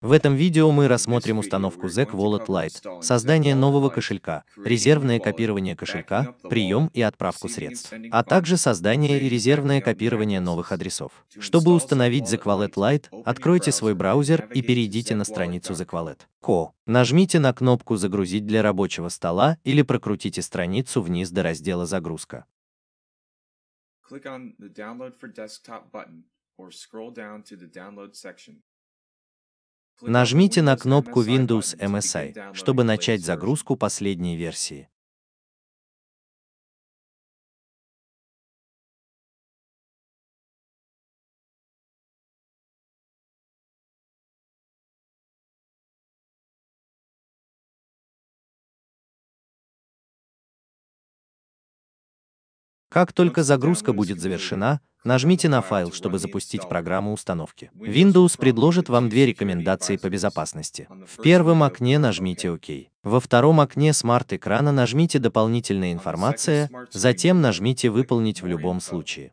В этом видео мы рассмотрим установку ZEC Wallet Lite, создание нового кошелька, резервное копирование кошелька, прием и отправку средств, а также создание и резервное копирование новых адресов. Чтобы установить ZEC Wallet Lite, откройте свой браузер и перейдите на страницу ZEC Wallet. Co. Нажмите на кнопку «Загрузить для рабочего стола» или прокрутите страницу вниз до раздела «Загрузка». Click on the Download for Desktop button or scroll down to the Download section. Нажмите на кнопку Windows MSI, чтобы начать загрузку последней версии. Как только загрузка будет завершена, Нажмите на файл, чтобы запустить программу установки. Windows предложит вам две рекомендации по безопасности. В первом окне нажмите ОК. Во втором окне смарт-экрана нажмите «Дополнительная информация», затем нажмите «Выполнить в любом случае».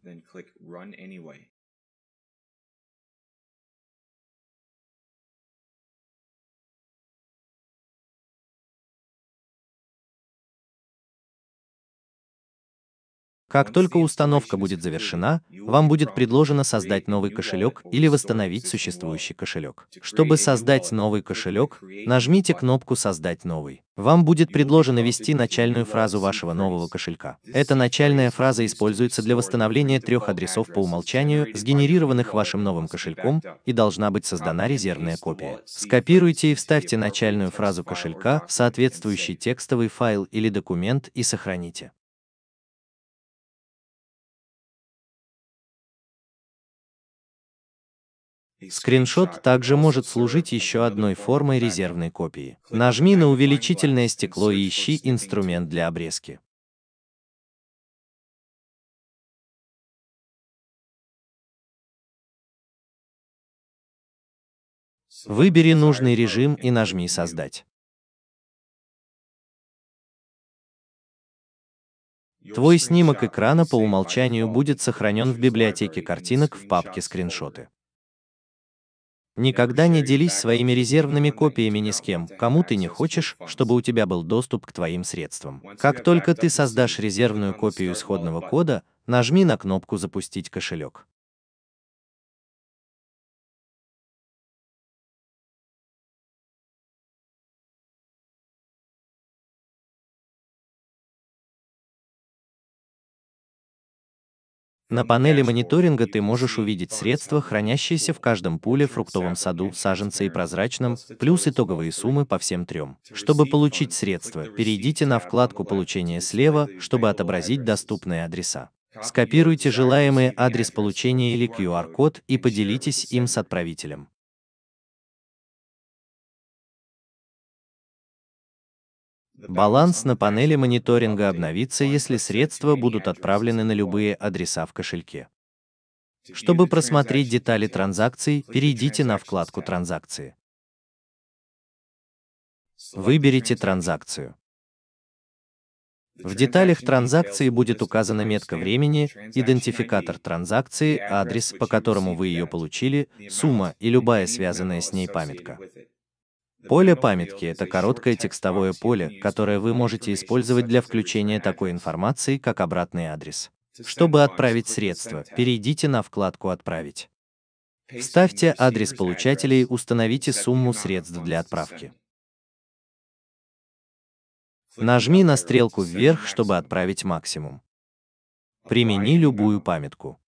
Как только установка будет завершена, вам будет предложено создать новый кошелек или восстановить существующий кошелек. Чтобы создать новый кошелек, нажмите кнопку «Создать новый». Вам будет предложено ввести начальную фразу вашего нового кошелька. Эта начальная фраза используется для восстановления трех адресов по умолчанию, сгенерированных вашим новым кошельком, и должна быть создана резервная копия. Скопируйте и вставьте начальную фразу кошелька в соответствующий текстовый файл или документ и сохраните. Скриншот также может служить еще одной формой резервной копии. Нажми на увеличительное стекло и ищи инструмент для обрезки. Выбери нужный режим и нажми «Создать». Твой снимок экрана по умолчанию будет сохранен в библиотеке картинок в папке «Скриншоты». Никогда не делись своими резервными копиями ни с кем, кому ты не хочешь, чтобы у тебя был доступ к твоим средствам. Как только ты создашь резервную копию исходного кода, нажми на кнопку «Запустить кошелек». На панели мониторинга ты можешь увидеть средства, хранящиеся в каждом пуле, фруктовом саду, саженце и прозрачном, плюс итоговые суммы по всем трем. Чтобы получить средства, перейдите на вкладку «Получение» слева, чтобы отобразить доступные адреса. Скопируйте желаемый адрес получения или QR-код и поделитесь им с отправителем. Баланс на панели мониторинга обновится, если средства будут отправлены на любые адреса в кошельке. Чтобы просмотреть детали транзакций, перейдите на вкладку «Транзакции». Выберите транзакцию. В деталях транзакции будет указана метка времени, идентификатор транзакции, адрес, по которому вы ее получили, сумма и любая связанная с ней памятка. Поле памятки – это короткое текстовое поле, которое вы можете использовать для включения такой информации, как обратный адрес. Чтобы отправить средства, перейдите на вкладку «Отправить». Вставьте адрес получателей, и установите сумму средств для отправки. Нажми на стрелку вверх, чтобы отправить максимум. Примени любую памятку.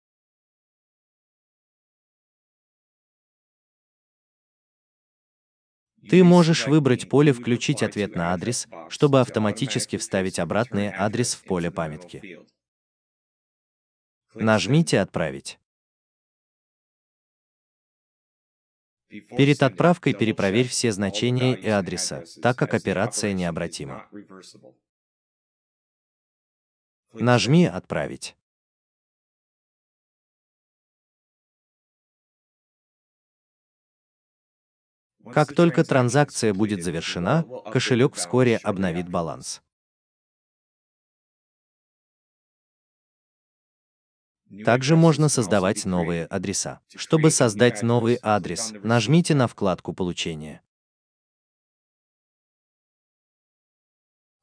Ты можешь выбрать поле «Включить ответ на адрес», чтобы автоматически вставить обратный адрес в поле памятки. Нажмите «Отправить». Перед отправкой перепроверь все значения и адреса, так как операция необратима. Нажми «Отправить». Как только транзакция будет завершена, кошелек вскоре обновит баланс. Также можно создавать новые адреса. Чтобы создать новый адрес, нажмите на вкладку «Получение».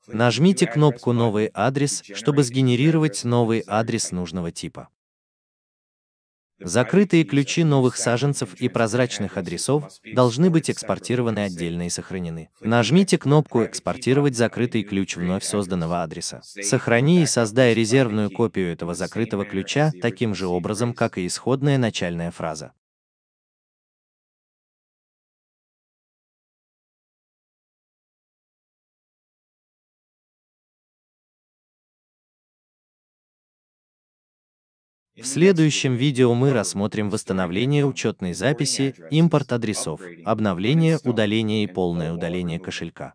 Нажмите кнопку «Новый адрес», чтобы сгенерировать новый адрес нужного типа. Закрытые ключи новых саженцев и прозрачных адресов должны быть экспортированы отдельно и сохранены. Нажмите кнопку «Экспортировать закрытый ключ вновь созданного адреса». Сохрани и создай резервную копию этого закрытого ключа таким же образом, как и исходная начальная фраза. В следующем видео мы рассмотрим восстановление учетной записи, импорт адресов, обновление, удаление и полное удаление кошелька.